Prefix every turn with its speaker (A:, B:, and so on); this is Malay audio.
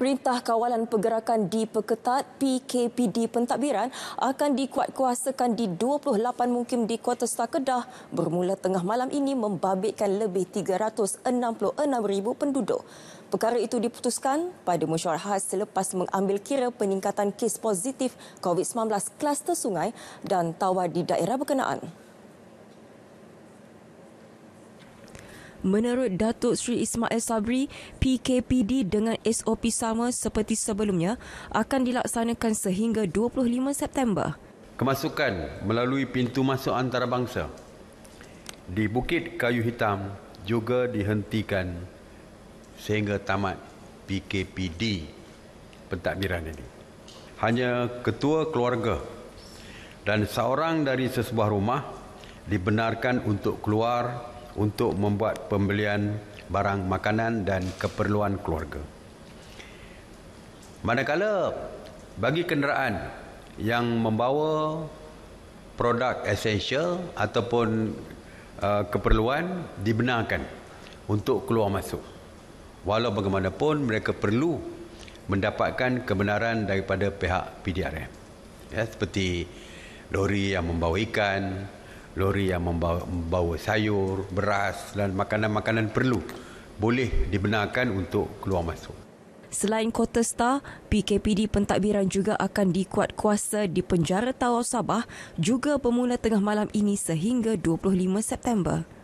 A: Perintah Kawalan Pergerakan di peketat PKPD Pentadbiran akan dikuatkuasakan di 28 mungkin di Kota Setar bermula tengah malam ini membabitkan lebih 366,000 penduduk. Perkara itu diputuskan pada mesyuarat khas selepas mengambil kira peningkatan kes positif COVID-19 kluster sungai dan tawar di daerah berkenaan. Menurut Datuk Sri Ismail Sabri, PKPD dengan SOP sama seperti sebelumnya akan dilaksanakan sehingga 25 September.
B: Kemasukan melalui pintu masuk antarabangsa di Bukit Kayu Hitam juga dihentikan sehingga tamat PKPD pentadbiran ini. Hanya ketua keluarga dan seorang dari sesebuah rumah dibenarkan untuk keluar untuk membuat pembelian barang makanan dan keperluan keluarga. Manakala bagi kenderaan yang membawa produk esensial ataupun uh, keperluan dibenarkan untuk keluar masuk. Walau bagaimanapun mereka perlu mendapatkan kebenaran daripada pihak PDRM. Ya seperti lori yang membawa ikan, lori yang membawa, membawa sayur, beras dan makanan-makanan perlu boleh dibenarkan untuk keluar masuk.
A: Selain Kota Star, PKPD pentadbiran juga akan dikuat kuasa di penjara Tawau Sabah juga bermula tengah malam ini sehingga 25 September.